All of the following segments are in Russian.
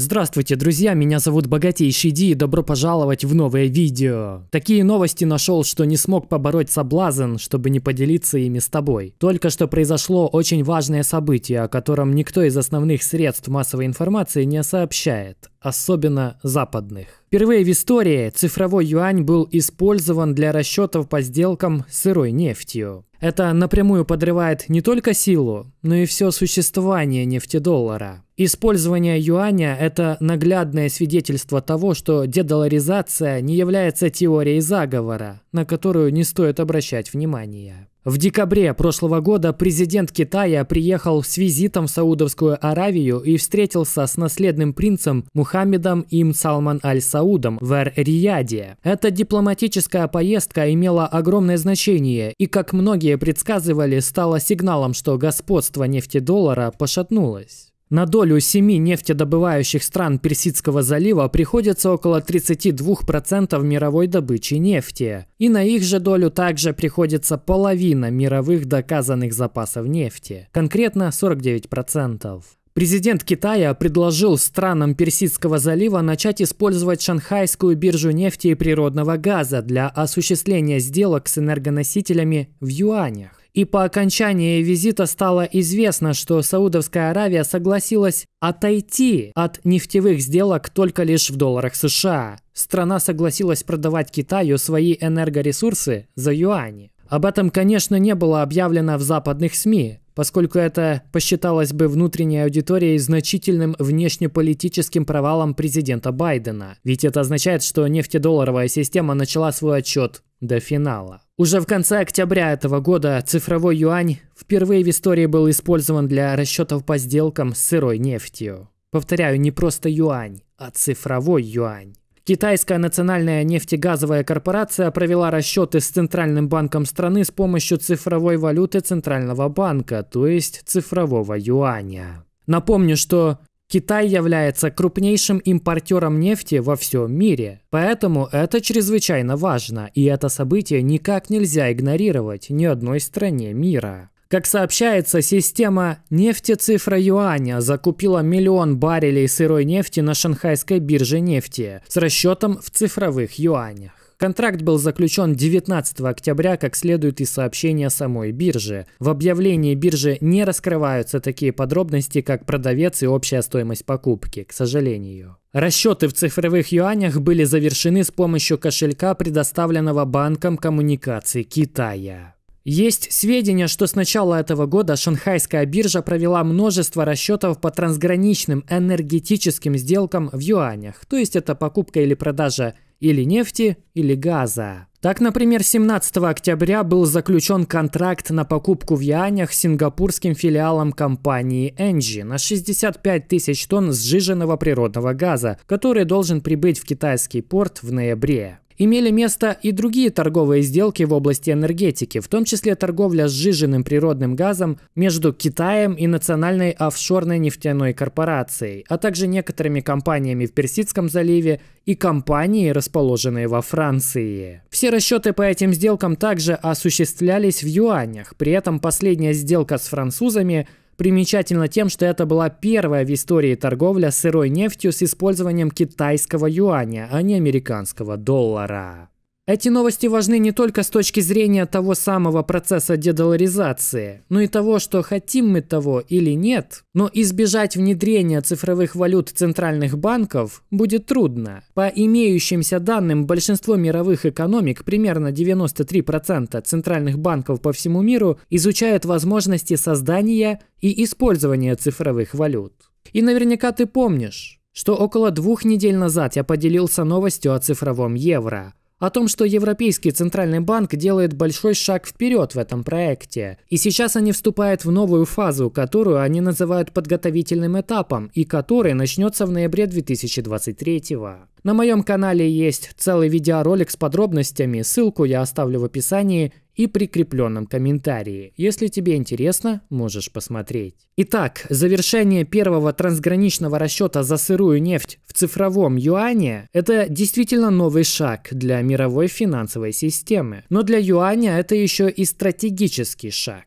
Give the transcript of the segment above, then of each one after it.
Здравствуйте, друзья, меня зовут Богатейший Ди и добро пожаловать в новое видео. Такие новости нашел, что не смог побороть соблазн, чтобы не поделиться ими с тобой. Только что произошло очень важное событие, о котором никто из основных средств массовой информации не сообщает особенно западных. Впервые в истории цифровой юань был использован для расчетов по сделкам сырой нефтью. Это напрямую подрывает не только силу, но и все существование нефтедоллара. Использование юаня – это наглядное свидетельство того, что дедоларизация не является теорией заговора, на которую не стоит обращать внимания. В декабре прошлого года президент Китая приехал с визитом в Саудовскую Аравию и встретился с наследным принцем Мухаммедом им Салман Аль-Саудом в Эр-Рияде. Эта дипломатическая поездка имела огромное значение и, как многие предсказывали, стала сигналом, что господство нефти доллара пошатнулось. На долю семи нефтедобывающих стран Персидского залива приходится около 32% мировой добычи нефти, и на их же долю также приходится половина мировых доказанных запасов нефти, конкретно 49%. Президент Китая предложил странам Персидского залива начать использовать шанхайскую биржу нефти и природного газа для осуществления сделок с энергоносителями в юанях и по окончании визита стало известно, что Саудовская Аравия согласилась отойти от нефтевых сделок только лишь в долларах США. Страна согласилась продавать Китаю свои энергоресурсы за юани. Об этом, конечно, не было объявлено в западных СМИ, поскольку это посчиталось бы внутренней аудиторией значительным внешнеполитическим провалом президента Байдена. Ведь это означает, что нефтедолларовая система начала свой отчет до финала. Уже в конце октября этого года цифровой юань впервые в истории был использован для расчетов по сделкам с сырой нефтью. Повторяю, не просто юань, а цифровой юань. Китайская национальная нефтегазовая корпорация провела расчеты с Центральным банком страны с помощью цифровой валюты Центрального банка, то есть цифрового юаня. Напомню, что Китай является крупнейшим импортером нефти во всем мире, поэтому это чрезвычайно важно, и это событие никак нельзя игнорировать ни одной стране мира. Как сообщается, система нефтецифра юаня закупила миллион баррелей сырой нефти на шанхайской бирже нефти с расчетом в цифровых юанях. Контракт был заключен 19 октября, как следует из сообщения самой биржи. В объявлении биржи не раскрываются такие подробности, как продавец и общая стоимость покупки, к сожалению. Расчеты в цифровых юанях были завершены с помощью кошелька, предоставленного Банком коммуникаций Китая. Есть сведения, что с начала этого года шанхайская биржа провела множество расчетов по трансграничным энергетическим сделкам в юанях, то есть это покупка или продажа или нефти, или газа. Так, например, 17 октября был заключен контракт на покупку в юанях сингапурским филиалом компании Engie на 65 тысяч тонн сжиженного природного газа, который должен прибыть в китайский порт в ноябре имели место и другие торговые сделки в области энергетики, в том числе торговля сжиженным природным газом между Китаем и Национальной офшорной нефтяной корпорацией, а также некоторыми компаниями в Персидском заливе и компании, расположенные во Франции. Все расчеты по этим сделкам также осуществлялись в юанях, при этом последняя сделка с французами – Примечательно тем, что это была первая в истории торговля сырой нефтью с использованием китайского юаня, а не американского доллара. Эти новости важны не только с точки зрения того самого процесса дедоларизации, но и того, что хотим мы того или нет, но избежать внедрения цифровых валют центральных банков будет трудно. По имеющимся данным, большинство мировых экономик, примерно 93% центральных банков по всему миру, изучают возможности создания и использования цифровых валют. И наверняка ты помнишь, что около двух недель назад я поделился новостью о цифровом евро о том, что Европейский Центральный банк делает большой шаг вперед в этом проекте. И сейчас они вступают в новую фазу, которую они называют подготовительным этапом и который начнется в ноябре 2023 года. На моем канале есть целый видеоролик с подробностями, ссылку я оставлю в описании и прикрепленном комментарии. Если тебе интересно, можешь посмотреть. Итак, завершение первого трансграничного расчета за сырую нефть в цифровом юане – это действительно новый шаг для мировой финансовой системы. Но для юаня это еще и стратегический шаг.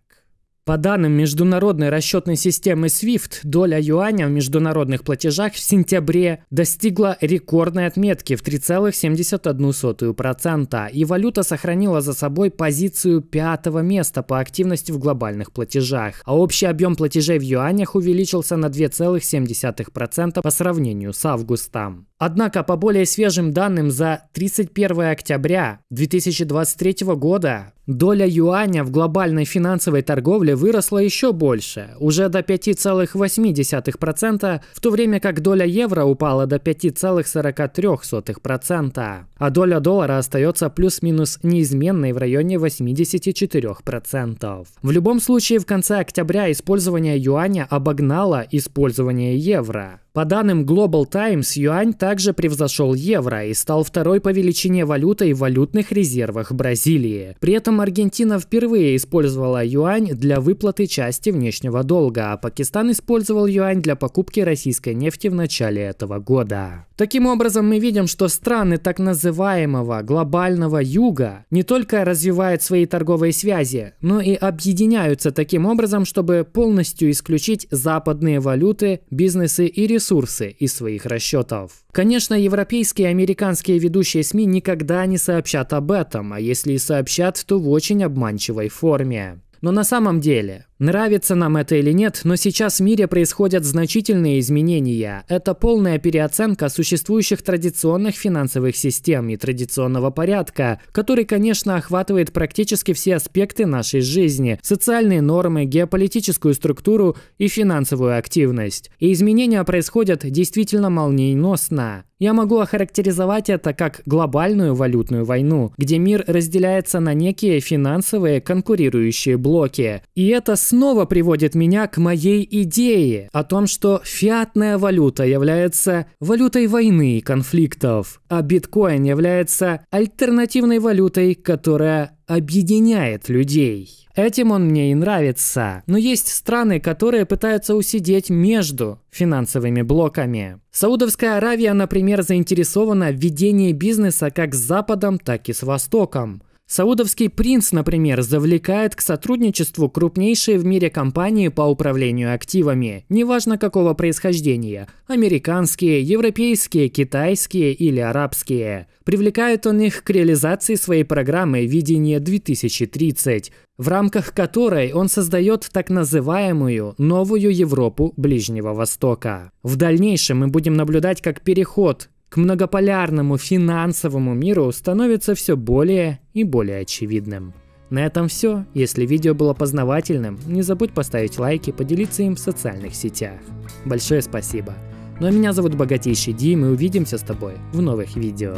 По данным международной расчетной системы SWIFT, доля юаня в международных платежах в сентябре достигла рекордной отметки в 3,71%, и валюта сохранила за собой позицию пятого места по активности в глобальных платежах, а общий объем платежей в юанях увеличился на 2,7% по сравнению с августом. Однако, по более свежим данным, за 31 октября 2023 года Доля юаня в глобальной финансовой торговле выросла еще больше, уже до 5,8%, в то время как доля евро упала до 5,43%, а доля доллара остается плюс-минус неизменной в районе 84%. В любом случае, в конце октября использование юаня обогнало использование евро. По данным Global Times, юань также превзошел евро и стал второй по величине валютой в валютных резервах Бразилии. При этом Аргентина впервые использовала юань для выплаты части внешнего долга, а Пакистан использовал юань для покупки российской нефти в начале этого года. Таким образом, мы видим, что страны так называемого глобального юга не только развивают свои торговые связи, но и объединяются таким образом, чтобы полностью исключить западные валюты, бизнесы и ресурсы ресурсы из своих расчетов. Конечно, европейские и американские ведущие СМИ никогда не сообщат об этом, а если и сообщат, то в очень обманчивой форме. Но на самом деле, Нравится нам это или нет, но сейчас в мире происходят значительные изменения. Это полная переоценка существующих традиционных финансовых систем и традиционного порядка, который, конечно, охватывает практически все аспекты нашей жизни – социальные нормы, геополитическую структуру и финансовую активность. И изменения происходят действительно молниеносно. Я могу охарактеризовать это как глобальную валютную войну, где мир разделяется на некие финансовые конкурирующие блоки. И это с снова приводит меня к моей идее о том, что фиатная валюта является валютой войны и конфликтов, а биткоин является альтернативной валютой, которая объединяет людей. Этим он мне и нравится. Но есть страны, которые пытаются усидеть между финансовыми блоками. Саудовская Аравия, например, заинтересована в ведении бизнеса как с Западом, так и с Востоком. Саудовский принц, например, завлекает к сотрудничеству крупнейшие в мире компании по управлению активами, неважно какого происхождения – американские, европейские, китайские или арабские. Привлекает он их к реализации своей программы «Видение 2030», в рамках которой он создает так называемую «Новую Европу Ближнего Востока». В дальнейшем мы будем наблюдать, как переход к многополярному финансовому миру становится все более и более очевидным. На этом все. Если видео было познавательным, не забудь поставить лайки, поделиться им в социальных сетях. Большое спасибо. Ну а меня зовут Богатейший Ди, и мы увидимся с тобой в новых видео.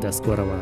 До скорого.